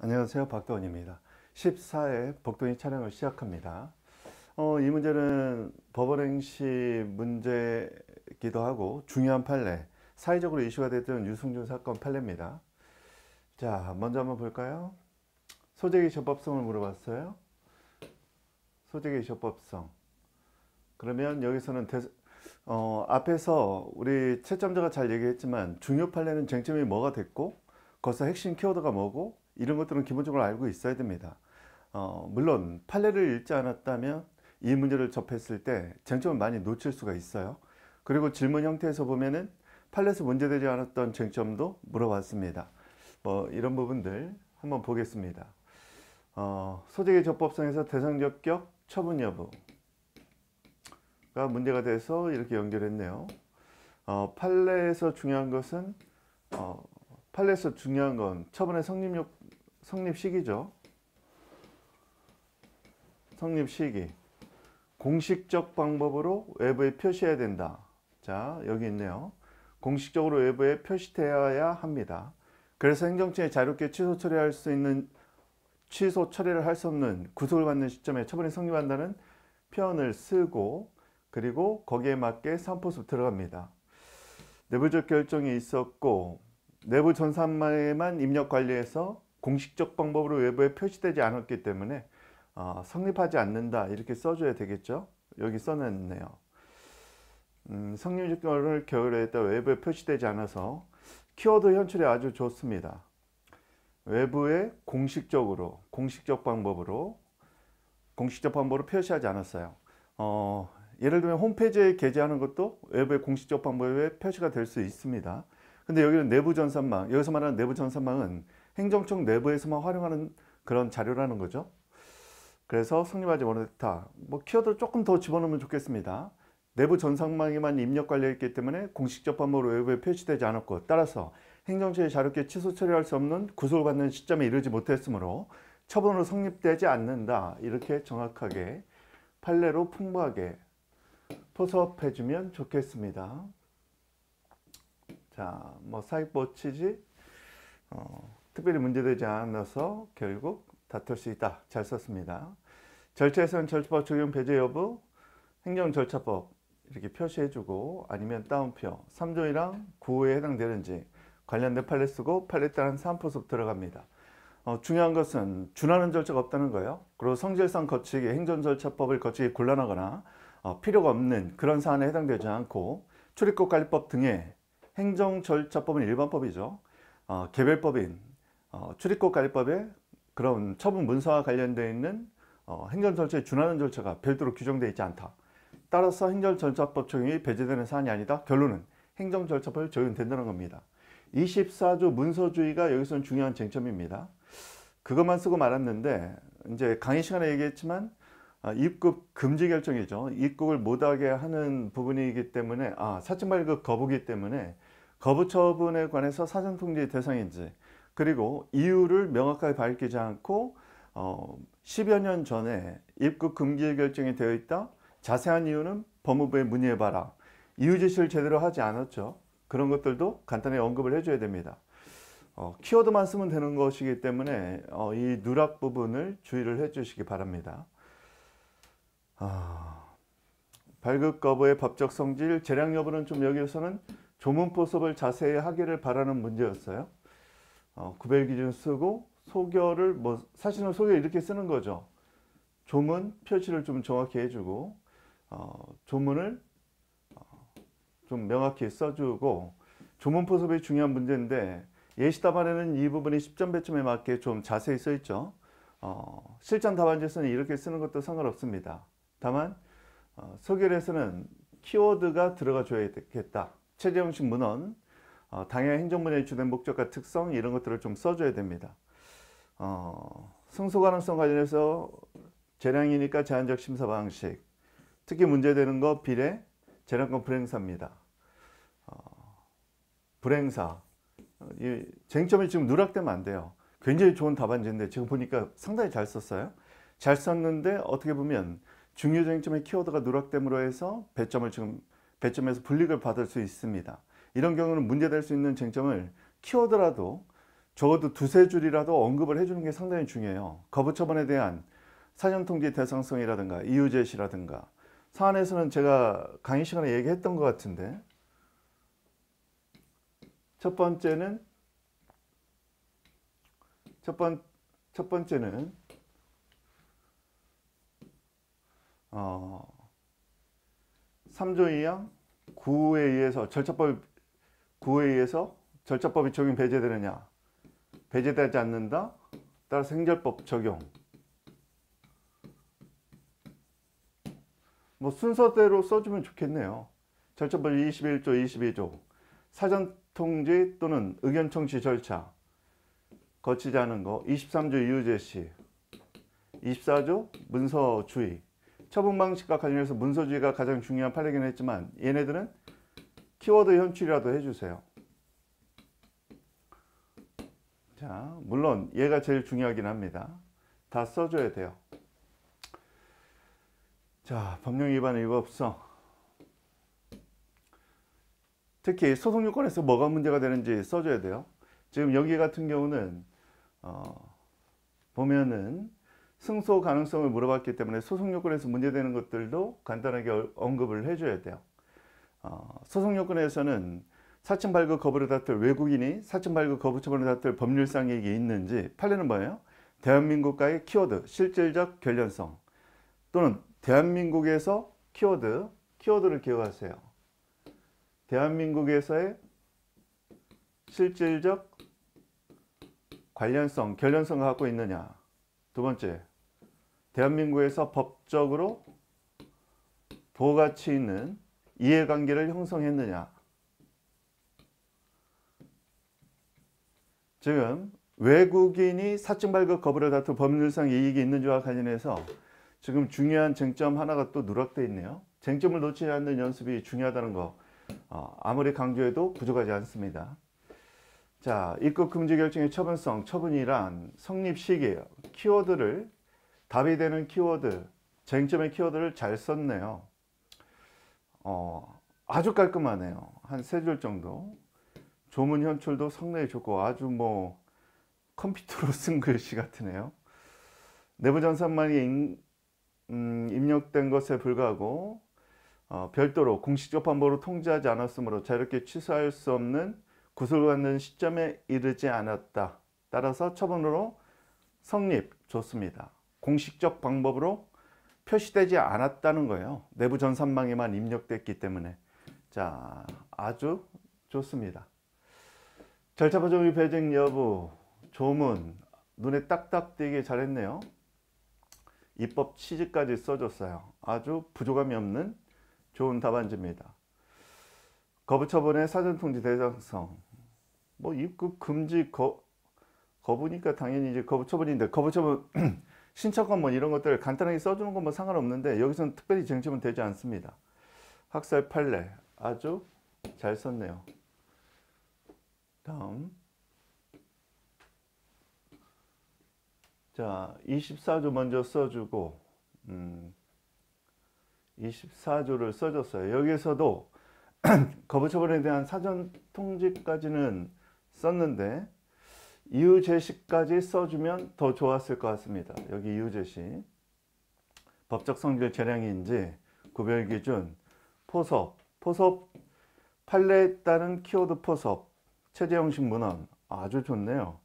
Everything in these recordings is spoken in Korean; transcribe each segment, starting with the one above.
안녕하세요 박도원입니다 14회 복도인 촬영을 시작합니다 어, 이 문제는 법원행시 문제기도 하고 중요한 판례 사회적으로 이슈가 됐던 유승준 사건 판례입니다 자 먼저 한번 볼까요 소재기 적법성을 물어봤어요 소재기 적법성 그러면 여기서는 대, 어, 앞에서 우리 채점자가 잘 얘기했지만 중요 판례는 쟁점이 뭐가 됐고 거기서 핵심 키워드가 뭐고 이런 것들은 기본적으로 알고 있어야 됩니다. 어, 물론 판례를 읽지 않았다면 이 문제를 접했을 때 쟁점을 많이 놓칠 수가 있어요. 그리고 질문 형태에서 보면은 판례에서 문제되지 않았던 쟁점도 물어봤습니다. 뭐 이런 부분들 한번 보겠습니다. 어, 소재의 적법성에서 대상 적격 처분 여부가 문제가 돼서 이렇게 연결했네요. 어, 판례에서 중요한 것은 어, 판례에서 중요한 건 처분의 성립 성립 시기죠. 성립 시기. 공식적 방법으로 외부에 표시해야 된다. 자, 여기 있네요. 공식적으로 외부에 표시되어야 합니다. 그래서 행정처에 자유롭게 취소 처리할 수 있는 취소 처리를 할 수 없는 구속을 받는 시점에 처분이 성립한다는 표현을 쓰고 그리고 거기에 맞게 3포습 들어갑니다. 내부적 결정이 있었고 내부 전산망에만 입력 관리해서 공식적 방법으로 외부에 표시되지 않았기 때문에 어, 성립하지 않는다 이렇게 써줘야 되겠죠 여기 써놨네요 음, 성립권을 겨울에다 했 외부에 표시되지 않아서 키워드 현출이 아주 좋습니다 외부에 공식적으로 공식적 방법으로 공식적 방법으로 표시하지 않았어요 어, 예를 들면 홈페이지에 게재하는 것도 외부의 공식적 방법에 표시가 될 수 있습니다 근데 여기는 내부 전산망 여기서 말하는 내부 전산망은 행정청 내부에서만 활용하는 그런 자료라는 거죠. 그래서 성립하지 못했다. 뭐 키워드 조금 더 집어넣으면 좋겠습니다. 내부 전산망에만 입력 관리했기 때문에 공식적 방법 외부에 표시되지 않았고 따라서 행정처의 자료께 취소 처리할 수 없는 구속받는 시점에 이르지 못했으므로 처분으로 성립되지 않는다. 이렇게 정확하게 판례로 풍부하게 포섭해 주면 좋겠습니다. 자, 뭐 사익 보치지 어. 특별히 문제되지 않아서 결국 다툴 수 있다. 잘 썼습니다. 절차에서는 절차법 적용 배제 여부, 행정절차법 이렇게 표시해주고 아니면 다운표 3조이랑 9호에 해당되는지 관련된 판례 쓰고 판례 따른 사포섭 들어갑니다. 어, 중요한 것은 준하는 절차가 없다는 거예요. 그리고 성질상 거치기 행정절차법을 거치기 곤란하거나 어, 필요가 없는 그런 사안에 해당되지 않고 출입국 관리법 등의 행정절차법은 일반법이죠. 어, 개별법인 어, 출입국 관리법에 그런 처분 문서와 관련되어 있는 어, 행정 절차에 준하는 절차가 별도로 규정되어 있지 않다. 따라서 행정 절차법 적용이 배제되는 사안이 아니다. 결론은 행정 절차법이 적용된다는 겁니다. 24조 문서주의가 여기서는 중요한 쟁점입니다. 그것만 쓰고 말았는데 이제 강의 시간에 얘기했지만 아, 입국 금지 결정이죠. 입국을 못하게 하는 부분이기 때문에 아 사증 발급 거부기 때문에 거부 처분에 관해서 사전 통지 대상인지 그리고 이유를 명확하게 밝히지 않고 어, 10여 년 전에 입국 금지 결정이 되어 있다. 자세한 이유는 법무부에 문의해봐라. 이유 제시를 제대로 하지 않았죠. 그런 것들도 간단히 언급을 해줘야 됩니다. 어, 키워드만 쓰면 되는 것이기 때문에 어, 이 누락 부분을 주의를 해주시기 바랍니다. 아, 발급 거부의 법적 성질, 재량 여부는 좀여기서는 조문 포섭을 자세히 하기를 바라는 문제였어요. 어, 구별 기준 쓰고 소결을 뭐 사실은 소결 이렇게 쓰는 거죠. 조문 표시를 좀 정확히 해주고 어, 조문을 어, 좀 명확히 써주고 조문 포섭이 중요한 문제인데 예시 답안에는 이 부분이 10점 배점에 맞게 좀 자세히 써있죠. 어, 실전 답안지에서는 이렇게 쓰는 것도 상관없습니다. 다만 어, 소결에서는 키워드가 들어가 줘야겠다. 체제형식 문헌 어, 당의 행정문에 주된 목적과 특성 이런 것들을 좀 써줘야 됩니다. 어, 승소 가능성 관련해서 재량이니까 제한적 심사 방식 특히 문제되는 거 비례 재량권 불행사입니다. 어, 불행사 이 쟁점이 지금 누락되면 안 돼요. 굉장히 좋은 답안지인데 지금 보니까 상당히 잘 썼어요. 잘 썼는데 어떻게 보면 중요 쟁점의 키워드가 누락됨으로 해서 배점을 지금 배점에서 불리을 받을 수 있습니다. 이런 경우는 문제될 수 있는 쟁점을 키워드라도 적어도 두세 줄이라도 언급을 해주는 게 상당히 중요해요. 거부 처분에 대한 사전통지 대상성이라든가 이유 제시라든가 사안에서는 제가 강의 시간에 얘기했던 것 같은데 첫 번째는 첫, 번, 첫 번째는 어, 3조 2항 9에 의해서 절차법 구에 의해서 절차법이 적용 배제되느냐 배제되지 않는다 따라서 행절법 적용 뭐 순서대로 써주면 좋겠네요 절차법 21조 22조 사전통지 또는 의견청취 절차 거치지 않은 거 23조 이유 제시 24조 문서주의 처분 방식과 관련해서 문서주의가 가장 중요한 판례긴 했지만 얘네들은 키워드 현출이라도 해주세요. 자, 물론 얘가 제일 중요하긴 합니다. 다 써줘야 돼요. 자, 법령 위반 위법성. 특히 소송 요건에서 뭐가 문제가 되는지 써줘야 돼요. 지금 여기 같은 경우는 어, 보면은 승소 가능성을 물어봤기 때문에 소송 요건에서 문제되는 것들도 간단하게 언급을 해줘야 돼요. 어, 소송 요건에서는 사천 발급 거부를 다툴 외국인이 사천 발급 거부 처분을 다툴 법률상 이익이 있는지 판례는 뭐예요? 대한민국과의 키워드, 실질적 관련성 또는 대한민국에서 키워드, 키워드를 기억하세요. 대한민국에서의 실질적 관련성, 결연성을 갖고 있느냐 두 번째, 대한민국에서 법적으로 보호가치 있는 이해관계를 형성했느냐 지금 외국인이 사증 발급 거부를 다투 법률상 이익이 있는 지와 관련해서 지금 중요한 쟁점 하나가 또 누락돼 있네요. 쟁점을 놓치지 않는 연습이 중요하다는 거 어, 아무리 강조해도 부족하지 않습니다. 자, 입국 금지 결정의 처분성, 처분이란 성립 시기, 키워드를 답이 되는 키워드, 쟁점의 키워드를 잘 썼네요. 어, 아주 깔끔하네요. 한 세 줄 정도. 조문 현출도 성당히 좋고 아주 뭐 컴퓨터로 쓴 글씨 같으네요. 내부 전산만이 인, 음, 입력된 것에 불과하고 어, 별도로 공식적 판보로 통지하지 않았으므로 자유롭게 취소할 수 없는 구술받는 시점에 이르지 않았다. 따라서 처분으로 성립 좋습니다. 공식적 방법으로 표시되지 않았다는 거예요. 내부 전산망에만 입력됐기 때문에 자 아주 좋습니다. 절차 보정의 배정 여부 조문 눈에 딱딱 띄게 잘했네요. 입법 취지까지 써줬어요. 아주 부족함이 없는 좋은 답안지입니다. 거부처분의 사전통지 대장성 뭐 입국 금지 거, 거부니까 당연히 이제 거부처분인데 거부처분 신청권 뭐 이런 것들 간단하게 써주는 건 뭐 상관없는데 여기서는 특별히 쟁점은 되지 않습니다. 학살 판례 아주 잘 썼네요. 다음 자 24조 먼저 써주고 음, 24조를 써줬어요. 여기에서도 거부처벌에 대한 사전 통지까지는 썼는데 이유제시까지 써주면 더 좋았을 것 같습니다. 여기 이유제시 법적 성질 재량인지 구별 기준 포섭 포섭 판례에 따른 키워드 포섭 체제 형식 문헌 아주 좋네요.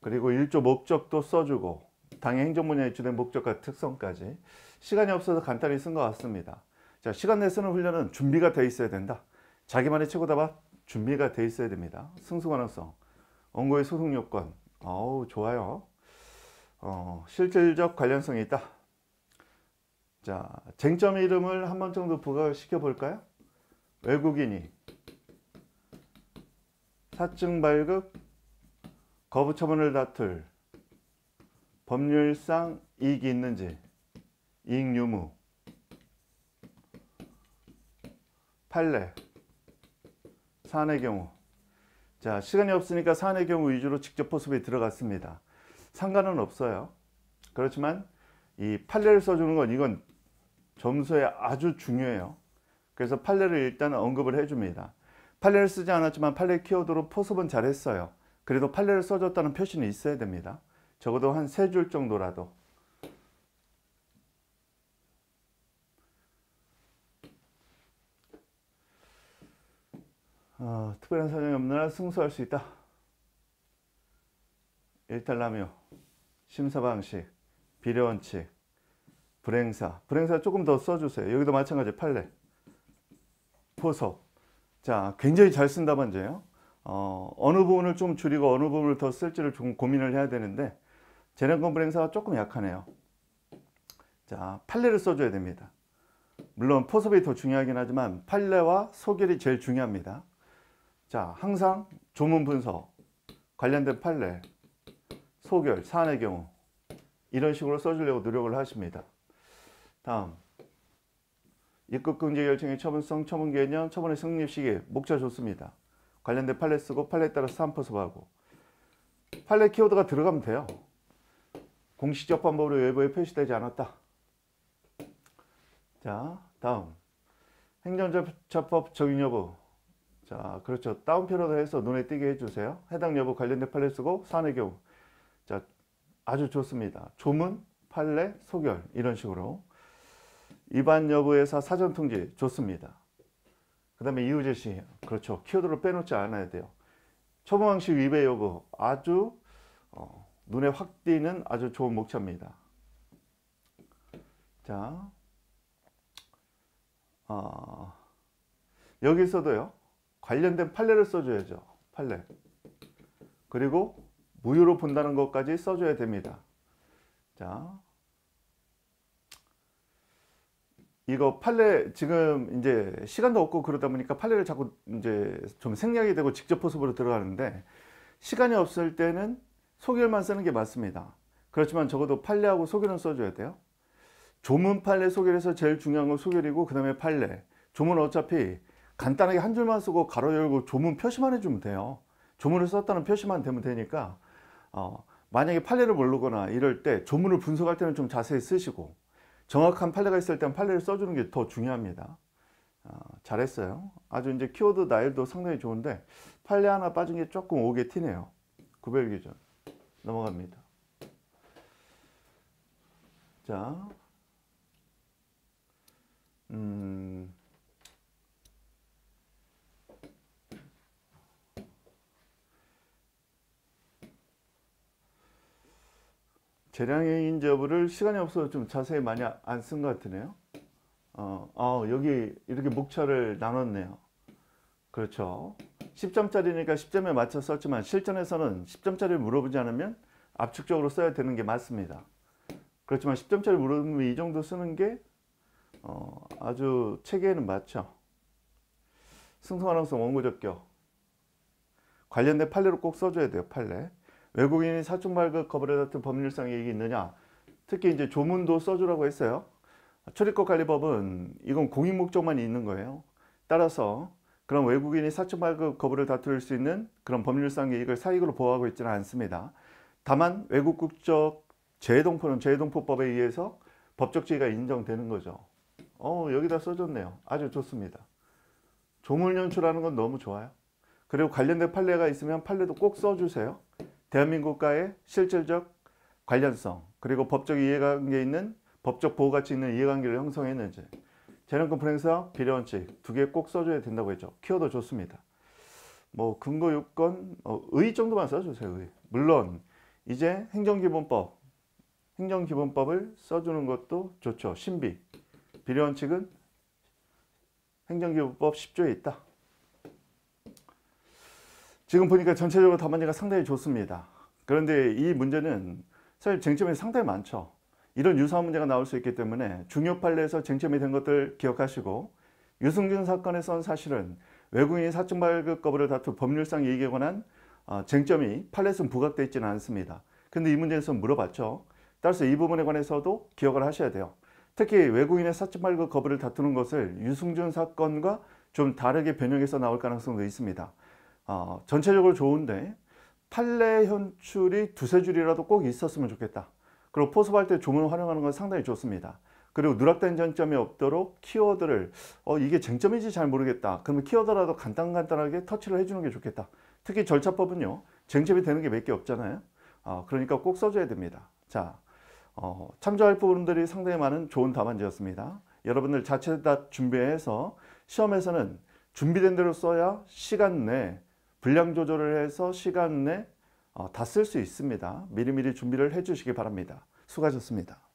그리고 일조 목적도 써주고 당의 행정 분야에 주된 목적과 특성까지 시간이 없어서 간단히 쓴 것 같습니다. 자, 시간 내 쓰는 훈련은 준비가 돼 있어야 된다. 자기만의 최고 답안 준비가 돼 있어야 됩니다. 승수 가능성. 원고의 소송 요건 어우 좋아요 어, 실질적 관련성이 있다 자쟁점 이름을 한 번 정도 부각시켜 볼까요 외국인이 사증 발급 거부 처분을 다툴 법률상 이익이 있는지 이익 유무 판례 사안의 경우 자 시간이 없으니까 산의 경우 위주로 직접 포섭에 들어갔습니다. 상관은 없어요. 그렇지만 이 판례를 써주는 건 이건 점수에 아주 중요해요. 그래서 판례를 일단 언급을 해줍니다. 판례를 쓰지 않았지만 판례 키워드로 포섭은 잘했어요. 그래도 판례를 써줬다는 표시는 있어야 됩니다. 적어도 한 세 줄 정도라도 어, 특별한 사정이 없는 한 승소할 수 있다. 일탈남용, 심사방식, 비례원칙, 불행사. 불행사 조금 더 써주세요. 여기도 마찬가지 판례. 포섭. 자, 굉장히 잘쓴답안지요 어, 어느 부분을 좀 줄이고 어느 부분을 더 쓸지를 좀 고민을 해야 되는데 재량권 불행사가 조금 약하네요. 자, 판례를 써줘야 됩니다. 물론 포섭이 더 중요하긴 하지만 판례와 소결이 제일 중요합니다. 자, 항상 조문 분석, 관련된 판례, 소결, 사안의 경우 이런 식으로 써주려고 노력을 하십니다. 다음, 입국 금지 결정의 처분성, 처분 개념, 처분의 성립 시기, 목차 좋습니다. 관련된 판례 쓰고 판례에 따라 스탬프 섭하고 판례 키워드가 들어가면 돼요. 공식 재판법으로 외부에 표시되지 않았다. 자, 다음 행정처법 적용 여부 자, 그렇죠. 다운표로 해서 눈에 띄게 해주세요. 해당 여부 관련된 판례 쓰고 사안의 경우. 자, 아주 좋습니다. 조문, 판례, 소결 이런 식으로. 입안 여부에서 사전 통지 좋습니다. 그 다음에 이유 제시 그렇죠. 키워드로 빼놓지 않아야 돼요. 처분 방식 위배 여부 아주 어, 눈에 확 띄는 아주 좋은 목차입니다. 자, 어, 여기서도요. 관련된 판례를 써줘야죠. 판례. 그리고 무효로 본다는 것까지 써줘야 됩니다. 자, 이거 판례 지금 이제 시간도 없고 그러다 보니까 판례를 자꾸 이제 좀 생략이 되고 직접 포섭으로 들어가는데 시간이 없을 때는 소결만 쓰는 게 맞습니다. 그렇지만 적어도 판례하고 소결은 써줘야 돼요. 조문 판례 소결에서 제일 중요한 건 소결이고 그 다음에 판례. 조문 어차피 간단하게 한 줄만 쓰고 가로 열고 조문 표시만 해주면 돼요. 조문을 썼다는 표시만 되면 되니까 어, 만약에 판례를 모르거나 이럴 때 조문을 분석할 때는 좀 자세히 쓰시고 정확한 판례가 있을 땐 판례를 써주는 게 더 중요합니다. 어, 잘했어요. 아주 이제 키워드 나열도 상당히 좋은데 판례 하나 빠진 게 조금 오게 티네요. 구별 기준 넘어갑니다. 자, 음. 재량인 의접을 시간이 없어서 좀 자세히 많이 안 쓴 것 같으네요. 어, 어, 여기 이렇게 목차를 나눴네요. 그렇죠. 10점짜리니까 10점에 맞춰 썼지만 실전에서는 10점짜리를 물어보지 않으면 압축적으로 써야 되는 게 맞습니다. 그렇지만 10점짜리 물어보면 이 정도 쓰는 게 어, 아주 체계에는 맞죠. 승소아나운 원고 적격. 관련된 판례로 꼭 써줘야 돼요. 판례. 외국인이 사적 발급 거부를 같은 법률상 이익이 있느냐 특히 이제 조문도 써주라고 했어요 출입국 관리법은 이건 공익 목적만 있는 거예요 따라서 그런 외국인이 사적 발급 거부를 다툴 수 있는 그런 법률상 이익을 사익으로 보호하고 있지는 않습니다 다만 외국 국적 재동포는 재동포법에 의해서 법적 지위가 인정되는 거죠 어 여기다 써줬네요 아주 좋습니다 조문 연출하는 건 너무 좋아요 그리고 관련된 판례가 있으면 판례도 꼭 써주세요 대한민국과의 실질적 관련성 그리고 법적 이해관계 에 있는 법적 보호가치 있는 이해관계를 형성했는지 재난권 불행사 비례원칙 두 개 꼭 써줘야 된다고 했죠. 키워도 좋습니다. 뭐 근거 요건 어, 의 정도만 써주세요. 의. 물론 이제 행정기본법 행정기본법을 써주는 것도 좋죠. 신비 비례원칙은 행정기본법 10조에 있다. 지금 보니까 전체적으로 답안지가 상당히 좋습니다. 그런데 이 문제는 사실 쟁점이 상당히 많죠. 이런 유사한 문제가 나올 수 있기 때문에 중요 판례에서 쟁점이 된 것들 기억하시고 유승준 사건에선 사실은 외국인 사증 발급 거부를 다투 법률상 이익에 관한 어, 쟁점이 판례에서 부각되어 있지는 않습니다. 그런데이 문제에서 물어봤죠. 따라서 이 부분에 관해서도 기억을 하셔야 돼요. 특히 외국인의 사증 발급 거부를 다투는 것을 유승준 사건과 좀 다르게 변형해서 나올 가능성도 있습니다. 어, 전체적으로 좋은데 판례 현출이 두세 줄이라도 꼭 있었으면 좋겠다. 그리고 포섭할 때 조문 을 활용하는 건 상당히 좋습니다. 그리고 누락된 전점이 없도록 키워드를 어 이게 쟁점인지 잘 모르겠다. 그러면 키워드라도 간단간단하게 터치를 해주는 게 좋겠다. 특히 절차법은요. 쟁점이 되는 게 몇 개 없잖아요. 어, 그러니까 꼭 써줘야 됩니다. 자, 어, 참조할 부분들이 상당히 많은 좋은 답안지였습니다. 여러분들 자체 다 준비해서 시험에서는 준비된 대로 써야 시간 내에 분량 조절을 해서 시간 내 다 쓸수 어, 있습니다. 미리미리 준비를 해 주시기 바랍니다. 수고하셨습니다.